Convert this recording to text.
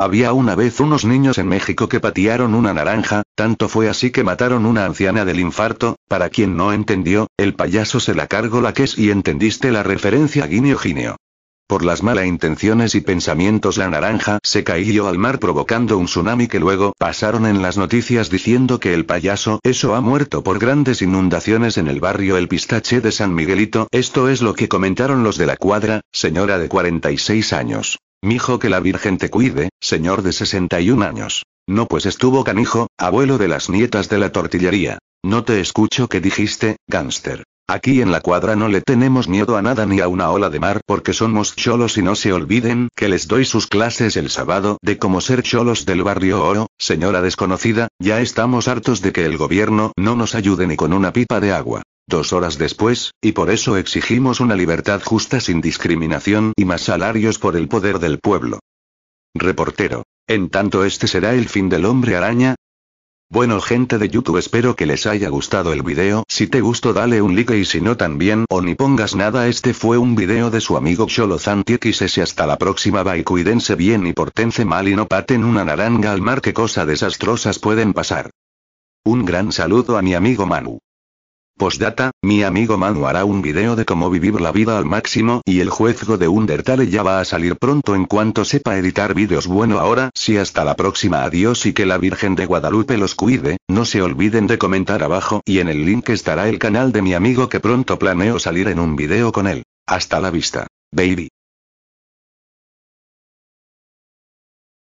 Había una vez unos niños en México que patearon una naranja, tanto fue así que mataron una anciana del infarto, para quien no entendió, el payaso se la cargó la que es y entendiste la referencia guineo gineo. Por las malas intenciones y pensamientos la naranja se cayó al mar provocando un tsunami que luego pasaron en las noticias diciendo que el payaso eso ha muerto por grandes inundaciones en el barrio El Pistache de San Miguelito. Esto es lo que comentaron los de la cuadra, señora de 46 años. Mijo que la Virgen te cuide, señor de 61 años. No pues estuvo canijo, abuelo de las nietas de la tortillería. No te escucho que dijiste, gánster. Aquí en la cuadra no le tenemos miedo a nada ni a una ola de mar porque somos cholos y no se olviden que les doy sus clases el sábado de cómo ser cholos del barrio Oro, señora desconocida, ya estamos hartos de que el gobierno no nos ayude ni con una pipa de agua dos horas después, y por eso exigimos una libertad justa sin discriminación y más salarios por el poder del pueblo. Reportero. ¿En tanto este será el fin del hombre araña? Bueno gente de YouTube espero que les haya gustado el video, si te gustó dale un like y si no también o ni pongas nada este fue un video de su amigo Xolozantiexes y hasta la próxima bye cuídense bien y portense mal y no paten una naranja al mar que cosas desastrosas pueden pasar. Un gran saludo a mi amigo Manu. Postdata, mi amigo Manu hará un video de cómo vivir la vida al máximo y el juezgo de Undertale ya va a salir pronto en cuanto sepa editar vídeos. Bueno ahora sí hasta la próxima adiós y que la Virgen de Guadalupe los cuide, no se olviden de comentar abajo y en el link estará el canal de mi amigo que pronto planeo salir en un video con él. Hasta la vista, baby.